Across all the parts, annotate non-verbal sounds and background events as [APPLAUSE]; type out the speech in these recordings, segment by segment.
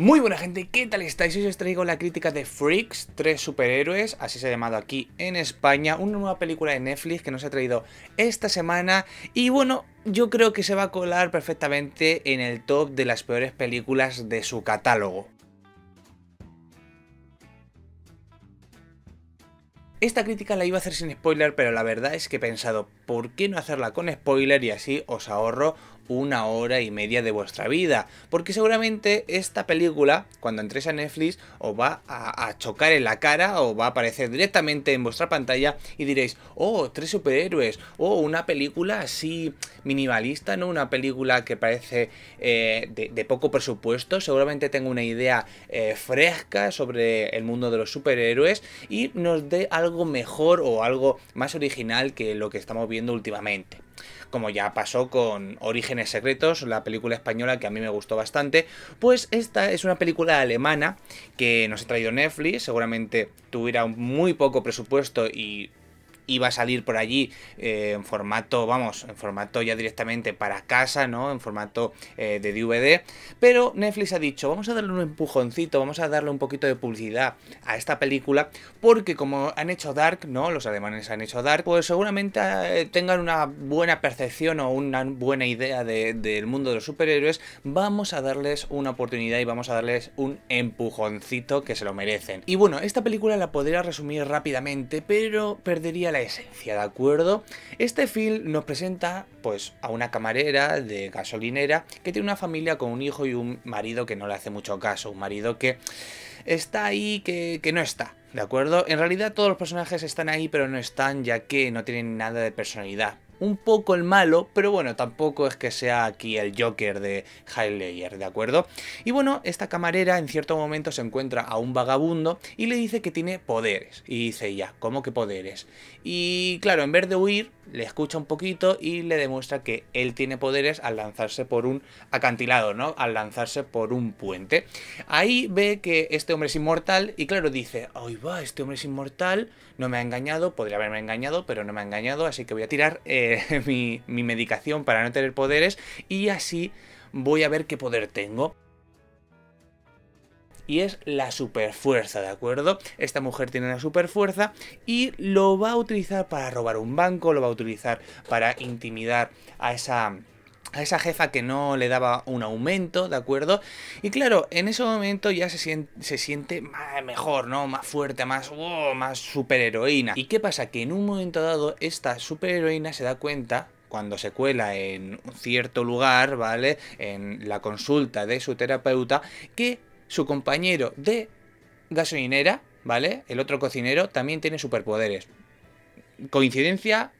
Muy buena gente, ¿qué tal estáis? Hoy os traigo la crítica de Freaks, tres superhéroes, así se ha llamado aquí en España, una nueva película de Netflix que nos ha traído esta semana y bueno, yo creo que se va a colar perfectamente en el top de las peores películas de su catálogo. Esta crítica la iba a hacer sin spoiler, pero la verdad es que he pensado, ¿por qué no hacerla con spoiler y así os ahorro una hora y media de vuestra vida. Porque seguramente esta película, cuando entréis a Netflix, os va a, chocar en la cara o va a aparecer directamente en vuestra pantalla y diréis, oh, tres superhéroes, o oh, una película así minimalista, ¿no? Una película que parece eh, de, poco presupuesto. Seguramente tengo una idea eh, fresca sobre el mundo de los superhéroes y nos dé algo mejor o algo más original que lo que estamos viendo últimamente como ya pasó con Orígenes Secretos, la película española que a mí me gustó bastante, pues esta es una película alemana que nos ha traído Netflix, seguramente tuviera muy poco presupuesto y iba a salir por allí eh, en formato, vamos, en formato ya directamente para casa, ¿no? En formato eh, de DVD. Pero Netflix ha dicho, vamos a darle un empujoncito, vamos a darle un poquito de publicidad a esta película, porque como han hecho Dark, ¿no? Los alemanes han hecho Dark, pues seguramente eh, tengan una buena percepción o una buena idea del mundo de los superhéroes, vamos a darles una oportunidad y vamos a darles un empujoncito que se lo merecen. Y bueno, esta película la podría resumir rápidamente, pero perdería la esencia, ¿de acuerdo? Este film nos presenta pues a una camarera de gasolinera que tiene una familia con un hijo y un marido que no le hace mucho caso, un marido que está ahí que, que no está, ¿de acuerdo? En realidad todos los personajes están ahí pero no están ya que no tienen nada de personalidad, un poco el malo, pero bueno, tampoco es que sea aquí el Joker de layer ¿de acuerdo? Y bueno, esta camarera en cierto momento se encuentra a un vagabundo y le dice que tiene poderes. Y dice ella, ¿cómo que poderes? Y claro, en vez de huir, le escucha un poquito y le demuestra que él tiene poderes al lanzarse por un acantilado, ¿no? Al lanzarse por un puente. Ahí ve que este hombre es inmortal y claro, dice, ¡ay va! Este hombre es inmortal, no me ha engañado, podría haberme engañado, pero no me ha engañado, así que voy a tirar eh, [LAUGHS] mi, mi medicación para no tener poderes y así voy a ver qué poder tengo y es la superfuerza, ¿de acuerdo? Esta mujer tiene una superfuerza y lo va a utilizar para robar un banco, lo va a utilizar para intimidar a esa a esa jefa que no le daba un aumento, ¿de acuerdo? Y claro, en ese momento ya se siente, se siente mejor, ¿no? Más fuerte, más, super más superheroína. ¿Y qué pasa? Que en un momento dado esta superheroína se da cuenta cuando se cuela en cierto lugar, ¿vale? En la consulta de su terapeuta, que su compañero de gasolinera, ¿vale? El otro cocinero también tiene superpoderes. ¿Coincidencia?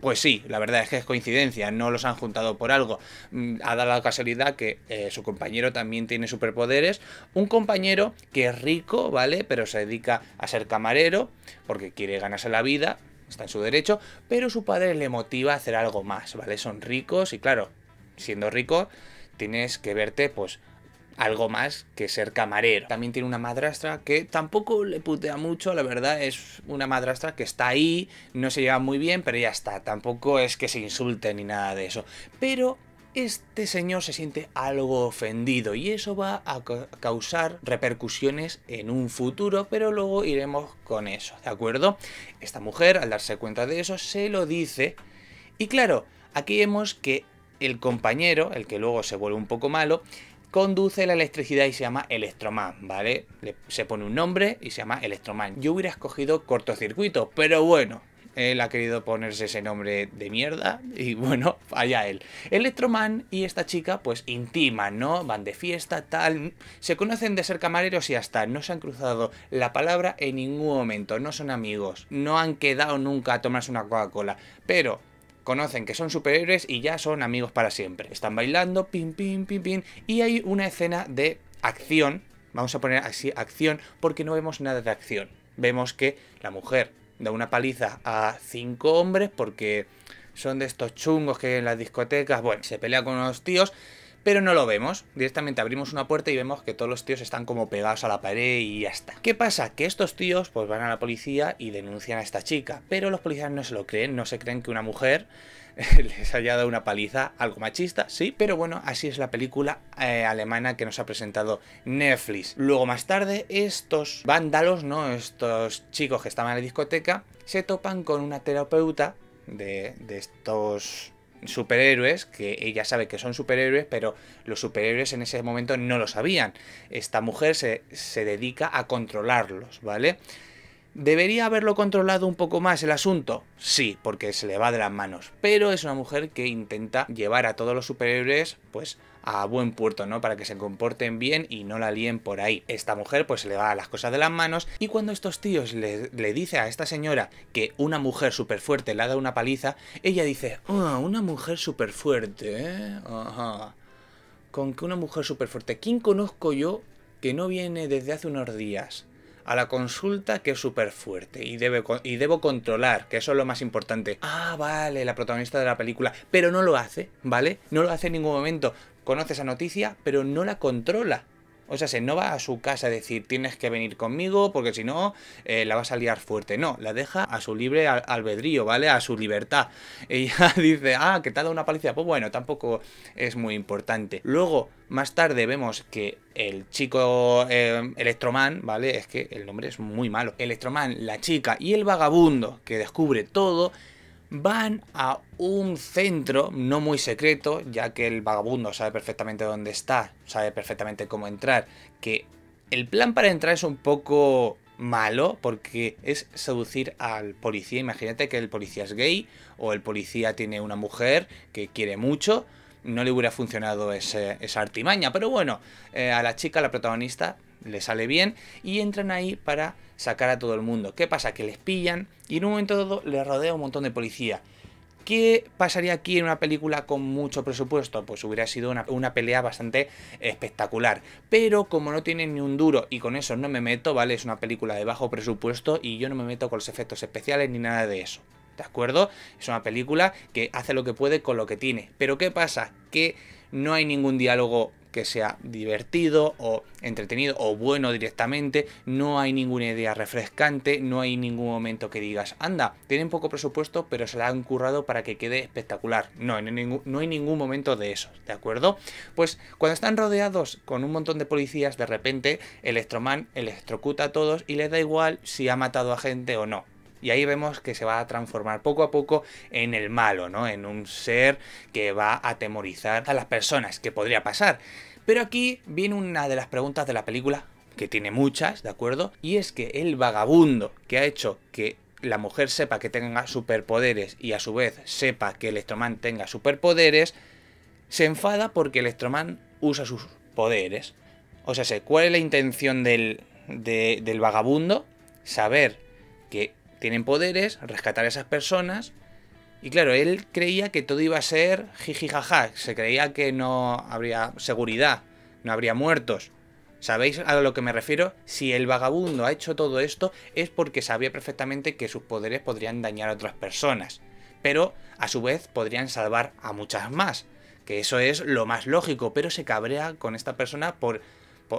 Pues sí, la verdad es que es coincidencia, no los han juntado por algo. Mm, ha dado la casualidad que eh, su compañero también tiene superpoderes. Un compañero que es rico, ¿vale? Pero se dedica a ser camarero porque quiere ganarse la vida, está en su derecho, pero su padre le motiva a hacer algo más, ¿vale? Son ricos y claro, siendo rico tienes que verte pues algo más que ser camarero. También tiene una madrastra que tampoco le putea mucho, la verdad, es una madrastra que está ahí, no se lleva muy bien, pero ya está, tampoco es que se insulte ni nada de eso. Pero este señor se siente algo ofendido y eso va a causar repercusiones en un futuro, pero luego iremos con eso, ¿de acuerdo? Esta mujer, al darse cuenta de eso, se lo dice y claro, aquí vemos que el compañero, el que luego se vuelve un poco malo, conduce la electricidad y se llama Electroman, ¿vale? se pone un nombre y se llama Electroman. Yo hubiera escogido cortocircuito, pero bueno, él ha querido ponerse ese nombre de mierda y [LAUGHS] bueno, allá él. Electroman y esta chica pues intiman, ¿no? Van de fiesta, tal. Se conocen de ser camareros y hasta no se han cruzado la palabra en ningún momento, no son amigos, no han quedado nunca a tomarse una Coca-Cola, pero conocen que son superhéroes y ya son amigos para siempre. Están bailando, pim pim pim pim y hay una escena de acción, vamos a poner así acción, porque no vemos nada de acción. Vemos que la mujer da una paliza a cinco hombres porque son de estos chungos que en las discotecas, bueno, se pelea con unos tíos pero no lo vemos. Directamente abrimos una puerta y vemos que todos los tíos están como pegados a la pared y ya está. ¿Qué pasa? Que estos tíos pues van a la policía y denuncian a esta chica, pero los policías no se lo creen, no se creen que una mujer [LAUGHS] les haya dado una paliza algo machista, sí, pero bueno, así es la película eh, alemana que nos ha presentado Netflix. Luego más tarde, estos vándalos, ¿no? Estos chicos que estaban en la discoteca, se topan con una terapeuta de estos superhéroes, que ella sabe que son superhéroes, pero los superhéroes en ese momento no lo sabían. Esta mujer se, se dedica a controlarlos, ¿vale? ¿Debería haberlo controlado un poco más el asunto? Sí, porque se le va de las manos. Pero es una mujer que intenta llevar a todos los superhéroes, pues, a buen puerto, ¿no? Para que se comporten bien y no la líen por ahí. Esta mujer pues le va a las cosas de las manos y cuando estos tíos le, le dice a esta señora que una mujer súper fuerte le ha dado una paliza, ella dice, ah, una mujer súper fuerte, ¿eh? Ajá. Con que una mujer súper fuerte. ¿Quién conozco yo que no viene desde hace unos días? a la consulta que es súper fuerte y, debe, y debo controlar, que eso es lo más importante. Ah, vale, la protagonista de la película, pero no lo hace, ¿vale? No lo hace en ningún momento conoce esa noticia, pero no la controla. O sea, se no va a su casa a decir tienes que venir conmigo porque si no eh, la vas a liar fuerte. No, la deja a su libre albedrío, ¿vale? A su libertad. [LAUGHS] Ella dice, ah, que te ha dado una paliza. Pues bueno, tampoco es muy importante. Luego, más tarde vemos que el chico eh, Electroman, ¿vale? Es que el nombre es muy malo. Electroman, la chica y el vagabundo que descubre todo van a un centro no muy secreto, ya que el vagabundo sabe perfectamente dónde está, sabe perfectamente cómo entrar, que el plan para entrar es un poco malo porque es seducir al policía. Imagínate que el policía es gay o el policía tiene una mujer que quiere mucho. No le hubiera funcionado esa artimaña. Pero bueno, eh, a la chica, la protagonista, le sale bien y entran ahí para sacar a todo el mundo. ¿Qué pasa? Que les pillan y en un momento dado les rodea un montón de policía. ¿Qué pasaría aquí en una película con mucho presupuesto? Pues hubiera sido una, una, pelea bastante espectacular. Pero como no tienen ni un duro y con eso no me meto, ¿vale? Es una película de bajo presupuesto y yo no me meto con los efectos especiales ni nada de eso. ¿De acuerdo? Es una película que hace lo que puede con lo que tiene. Pero ¿qué pasa? Que no hay ningún diálogo que sea divertido o entretenido o bueno directamente. No hay ninguna idea refrescante, no hay ningún momento que digas, anda, tienen poco presupuesto, pero se la han currado para que quede espectacular. No, no hay ningún momento de eso, ¿de acuerdo? Pues cuando están rodeados con un montón de policías, de repente Electroman electrocuta a todos y les da igual si ha matado a gente o no. Y ahí vemos que se va a transformar poco a poco en el malo, ¿no? En un ser que va a atemorizar a las personas, que podría pasar. Pero aquí viene una de las preguntas de la película, que tiene muchas, ¿de acuerdo? Y es que el vagabundo que ha hecho que la mujer sepa que tenga superpoderes y a su vez sepa que Electroman tenga superpoderes, se enfada porque Electroman usa sus poderes. O sea, ¿cuál es la intención del, del vagabundo? Saber que tienen poderes, rescatar a esas personas. Y claro, él creía que todo iba a ser jaja, se creía que no habría seguridad, no habría muertos. ¿Sabéis a lo que me refiero? Si el vagabundo ha hecho todo esto es porque sabía perfectamente que sus poderes podrían dañar a otras personas, pero a su vez podrían salvar a muchas más, que eso es lo más lógico, pero se cabrea con esta persona por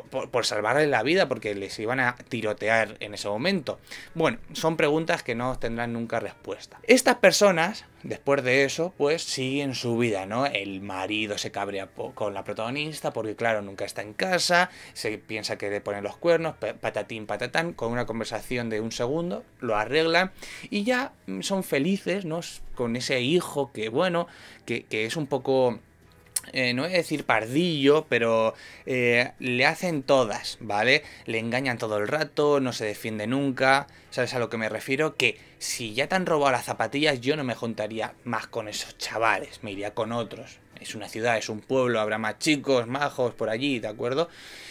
por, salvarles la vida porque les iban a tirotear en ese momento. Bueno, son preguntas que no tendrán nunca respuesta. Estas personas, después de eso, pues siguen su vida, ¿no? El marido se cabrea con la protagonista porque, claro, nunca está en casa, se piensa que le ponen los cuernos, patatín, patatán, con una conversación de un segundo, lo arreglan y ya mm, son felices, ¿no? Con ese hijo que, bueno, que, que es un poco eh, no voy a decir pardillo, pero eh, le hacen todas, ¿vale? Le engañan todo el rato, no se defiende nunca, ¿sabes a lo que me refiero? Que si ya te han robado las zapatillas, yo no me juntaría más con esos chavales, me iría con otros. Es una ciudad, es un pueblo, habrá más chicos, majos por allí, ¿de acuerdo?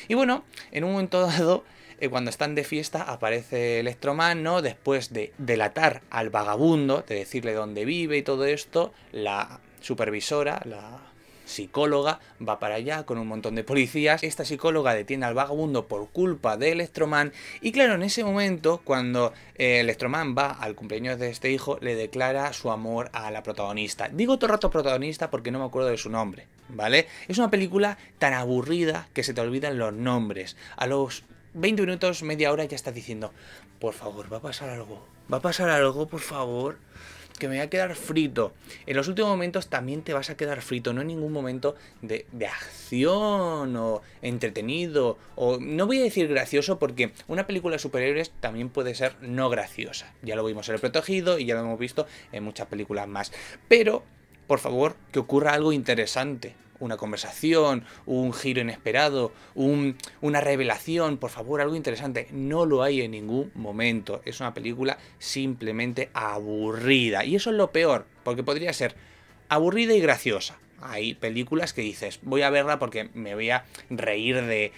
Y bueno, en un momento [LAUGHS] dado, eh, cuando están de fiesta, aparece el ¿no? Después de delatar al vagabundo, de decirle dónde vive y todo esto, la supervisora, la psicóloga va para allá con un montón de policías. Esta psicóloga detiene al vagabundo por culpa de Electroman. Y claro, en ese momento, cuando eh, Electroman va al cumpleaños de este hijo, le declara su amor a la protagonista. Digo todo rato protagonista porque no me acuerdo de su nombre, ¿vale? Es una película tan aburrida que se te olvidan los nombres. A los 20 minutos, media hora, ya estás diciendo, por favor, va a pasar algo, va a pasar algo, por favor que me voy a quedar frito. En los últimos momentos también te vas a quedar frito, no en ningún momento de, acción o entretenido o no voy a decir gracioso porque una película de superhéroes también puede ser no graciosa. Ya lo vimos en El Protegido y ya lo hemos visto en muchas películas más. Pero, por favor, que ocurra algo interesante una conversación, un giro inesperado, una revelación, por favor, algo interesante. No lo hay en ningún momento. Es una película simplemente aburrida. Y eso es lo peor, porque podría ser aburrida y graciosa. Hay películas que dices, voy a verla porque me voy a reír de,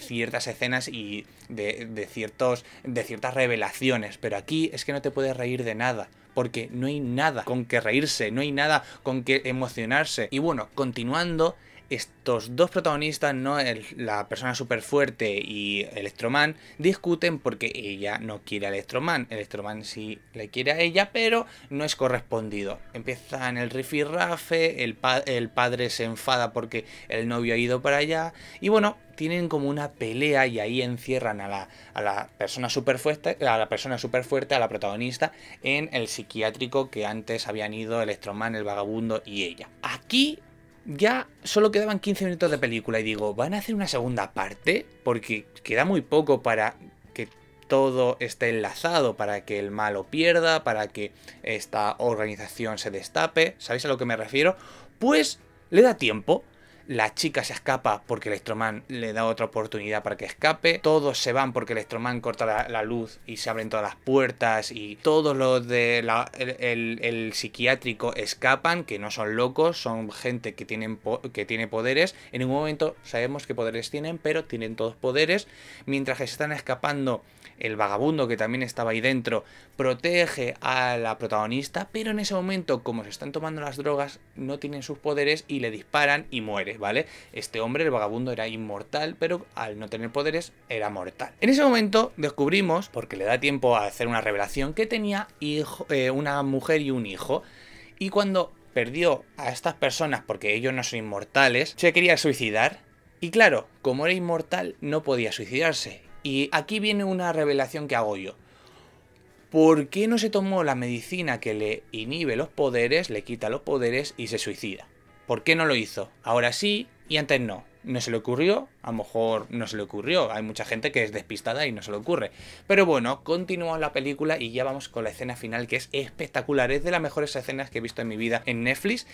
ciertas escenas y de, ciertos, de ciertas revelaciones, pero aquí es que no te puedes reír de nada porque no hay nada con que reírse, no hay nada con que emocionarse. Y bueno, continuando, estos dos protagonistas, ¿no? la persona súper fuerte y Electroman, discuten porque ella no quiere a Electroman. Electroman sí le quiere a ella, pero no es correspondido. Empiezan el rifirrafe, el, el padre se enfada porque el novio ha ido para allá. Y bueno, tienen como una pelea y ahí encierran a la, persona super fuerte, a la persona súper fuerte, a la protagonista, en el psiquiátrico que antes habían ido Electroman, el vagabundo y ella. Aquí ya solo quedaban 15 minutos de película y digo, ¿van a hacer una segunda parte? Porque queda muy poco para que todo esté enlazado, para que el malo pierda, para que esta organización se destape, ¿sabéis a lo que me refiero? Pues le da tiempo, la chica se escapa porque el Electroman le da otra oportunidad para que escape. Todos se van porque el Electroman corta la, luz y se abren todas las puertas. Y todos los del el, psiquiátrico escapan, que no son locos, son gente que, tienen que tiene poderes. En un momento sabemos qué poderes tienen, pero tienen todos poderes. Mientras que están escapando el vagabundo que también estaba ahí dentro, protege a la protagonista, pero en ese momento, como se están tomando las drogas, no tienen sus poderes y le disparan y muere, ¿vale? Este hombre, el vagabundo, era inmortal, pero al no tener poderes, era mortal. En ese momento descubrimos, porque le da tiempo a hacer una revelación, que tenía eh, una mujer y un hijo. Y cuando perdió a estas personas porque ellos no son inmortales, se quería suicidar. Y claro, como era inmortal, no podía suicidarse. Y aquí viene una revelación que hago yo. ¿Por qué no se tomó la medicina que le inhibe los poderes, le quita los poderes y se suicida? ¿Por qué no lo hizo? Ahora sí y antes no. No se le ocurrió, a lo mejor no se le ocurrió, hay mucha gente que es despistada y no se le ocurre. Pero bueno, continuamos la película y ya vamos con la escena final que es espectacular, es de las mejores escenas que he visto en mi vida en Netflix.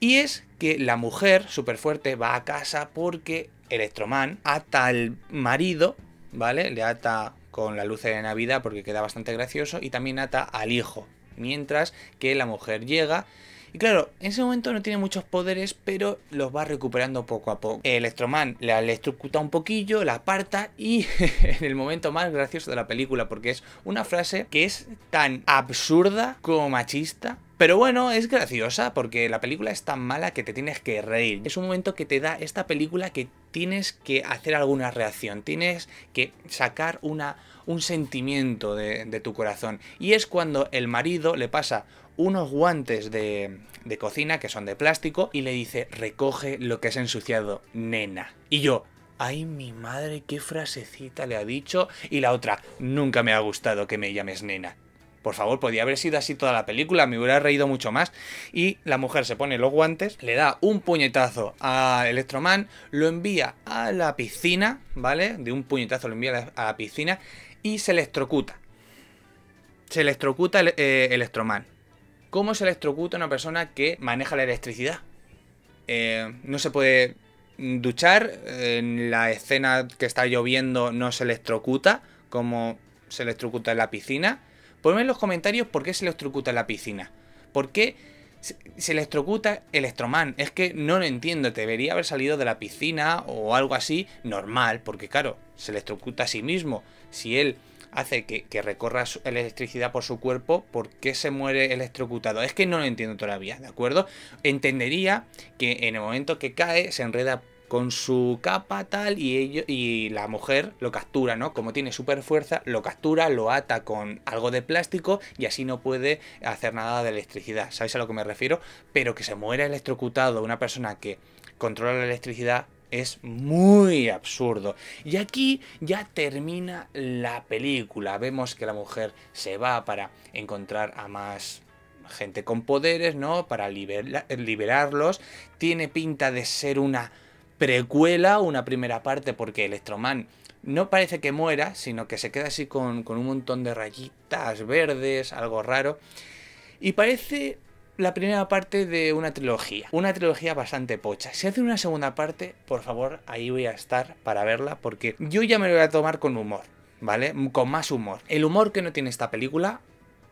Y es que la mujer, súper fuerte, va a casa porque Electroman ata al marido ¿vale? Le ata con la luz de Navidad porque queda bastante gracioso y también ata al hijo, mientras que la mujer llega. Y claro, en ese momento no tiene muchos poderes, pero los va recuperando poco a poco. Electroman le electrocuta un poquillo, la aparta y [LAUGHS] en el momento más gracioso de la película, porque es una frase que es tan absurda como machista pero bueno, es graciosa porque la película es tan mala que te tienes que reír. Es un momento que te da esta película que tienes que hacer alguna reacción, tienes que sacar una, un sentimiento de, tu corazón. Y es cuando el marido le pasa unos guantes de, de cocina que son de plástico y le dice, recoge lo que has ensuciado, nena. Y yo, ay mi madre, qué frasecita le ha dicho. Y la otra, nunca me ha gustado que me llames nena. Por favor, podía haber sido así toda la película, me hubiera reído mucho más. Y la mujer se pone los guantes, le da un puñetazo a Electroman, lo envía a la piscina, ¿vale? De un puñetazo lo envía a la piscina y se electrocuta. Se electrocuta el, eh, Electroman. ¿Cómo se electrocuta una persona que maneja la electricidad? Eh, no se puede duchar, en la escena que está lloviendo no se electrocuta, como se electrocuta en la piscina. Ponme en los comentarios por qué se electrocuta la piscina. ¿Por qué se electrocuta Electroman? Es que no lo entiendo. Debería haber salido de la piscina o algo así normal, porque claro, se electrocuta a sí mismo. Si él hace que, recorra la electricidad por su cuerpo, ¿por qué se muere electrocutado? Es que no lo entiendo todavía, ¿de acuerdo? Entendería que en el momento que cae se enreda con su capa tal y, y la mujer lo captura, ¿no? Como tiene super fuerza, lo captura, lo ata con algo de plástico y así no puede hacer nada de electricidad, ¿sabéis a lo que me refiero? Pero que se muera electrocutado una persona que controla la electricidad es muy absurdo. Y aquí ya termina la película. Vemos que la mujer se va para encontrar a más gente con poderes, ¿no? Para liberarlos. Tiene pinta de ser una precuela una primera parte, porque Electroman no parece que muera, sino que se queda así con, un montón de rayitas verdes, algo raro. Y parece la primera parte de una trilogía, una trilogía bastante pocha. Si hace una segunda parte, por favor, ahí voy a estar para verla, porque yo ya me lo voy a tomar con humor, ¿vale? Con más humor. El humor que no tiene esta película,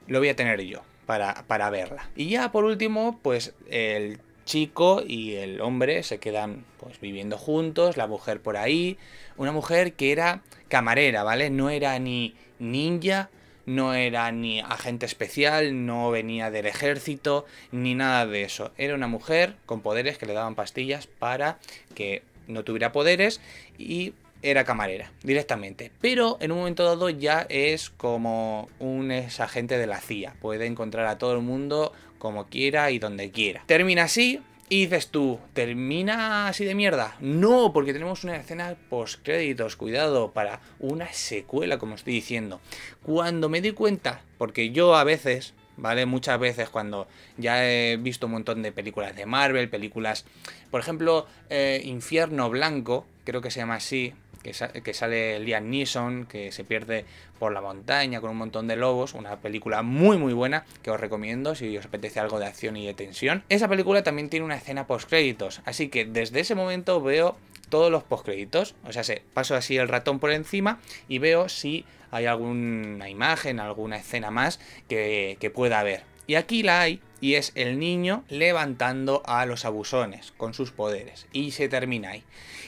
lo voy a tener yo. Para, para verla. Y ya por último, pues el chico y el hombre se quedan pues viviendo juntos, la mujer por ahí, una mujer que era camarera, ¿vale? No era ni ninja, no era ni agente especial, no venía del ejército, ni nada de eso. Era una mujer con poderes que le daban pastillas para que no tuviera poderes y era camarera directamente. Pero en un momento dado ya es como un ex agente de la CIA. Puede encontrar a todo el mundo como quiera y donde quiera. Termina así, y dices tú, ¿termina así de mierda? No, porque tenemos una escena post-créditos, cuidado, para una secuela, como estoy diciendo. Cuando me di cuenta, porque yo a veces, ¿vale? Muchas veces cuando ya he visto un montón de películas de Marvel, películas, por ejemplo, eh, Infierno Blanco, creo que se llama así, que, sale Liam Neeson, que se pierde por la montaña con un montón de lobos, una película muy muy buena que os recomiendo si os apetece algo de acción y de tensión. Esa película también tiene una escena postcréditos, así que desde ese momento veo todos los postcréditos. O sea, se paso así el ratón por encima y veo si hay alguna imagen, alguna escena más que pueda haber. Y aquí la hay, y es el niño levantando a los abusones con sus poderes. Y se termina ahí.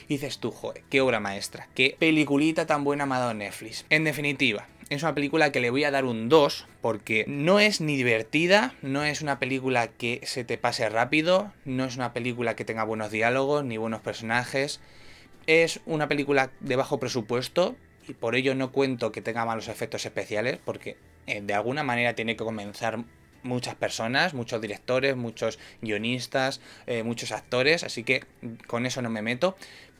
dices tú, joder, qué obra maestra, qué peliculita tan buena ha dado Netflix. En definitiva, es una película que le voy a dar un 2 porque no es ni divertida, no es una película que se te pase rápido, no es una película que tenga buenos diálogos ni buenos personajes. Es una película de bajo presupuesto y por ello no cuento que tenga malos efectos especiales porque eh, de alguna manera tiene que comenzar muchas personas, muchos directores, muchos guionistas, eh, muchos actores, así que con eso no me meto.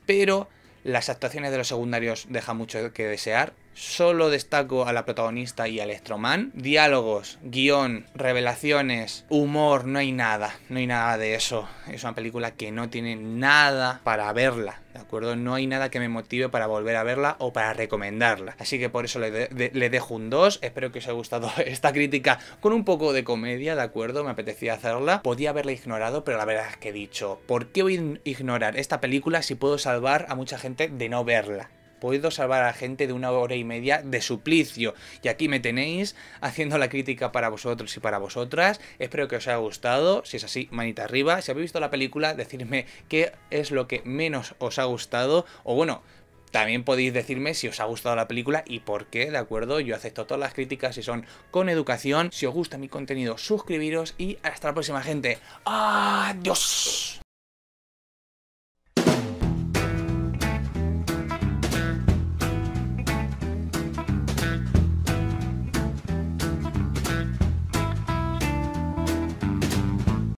Pero las actuaciones de los secundarios dejan mucho que desear. Solo destaco a la protagonista y a Electroman. Diálogos, guión, revelaciones, humor, no hay nada. No hay nada de eso. Es una película que no tiene nada para verla. ¿De acuerdo? No hay nada que me motive para volver a verla o para recomendarla. Así que por eso le, le dejo un 2. Espero que os haya gustado [LAUGHS] esta crítica con un poco de comedia, ¿de acuerdo? Me apetecía hacerla. Podía haberla ignorado, pero la verdad es que he dicho, ¿por qué voy a ignorar esta película si puedo salvar a mucha gente de no verla? puedo salvar a la gente de una hora y media de suplicio. Y aquí me tenéis haciendo la crítica para vosotros y para vosotras. Espero que os haya gustado. Si es así, manita arriba. Si habéis visto la película, decidme qué es lo que menos os ha gustado. O bueno, también podéis decirme si os ha gustado la película y por qué, ¿de acuerdo? Yo acepto todas las críticas si son con educación. Si os gusta mi contenido, suscribiros y hasta la próxima, gente. ¡Adiós!